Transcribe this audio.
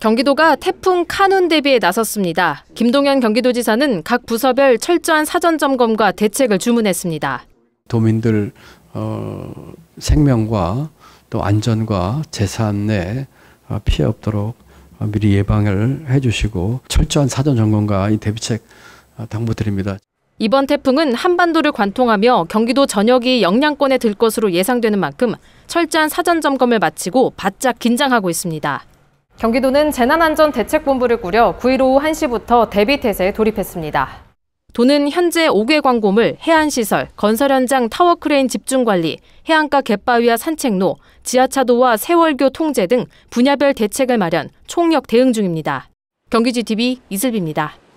경기도가 태풍 카눈 대비에 나섰습니다. 김동현 경기도지사는 각 부서별 철저한 사전 점검과 대책을 주문했습니다. 도민들 어, 생명과 또 안전과 재산에 어, 피해 없도록 어, 미리 예방을 해주시고 철저한 사전 점검과 이 대비책 어, 당부드립니다. 이번 태풍은 한반도를 관통하며 경기도 전역이 영향권에 들 것으로 예상되는 만큼 철저한 사전 점검을 마치고 바짝 긴장하고 있습니다. 경기도는 재난안전대책본부를 꾸려 9일 오후 1시부터 대비태세에 돌입했습니다. 도는 현재 5개 광고물, 해안시설, 건설 현장 타워크레인 집중관리, 해안가 갯바위와 산책로, 지하차도와 세월교 통제 등 분야별 대책을 마련, 총력 대응 중입니다. 경기지 t v 이슬비입니다.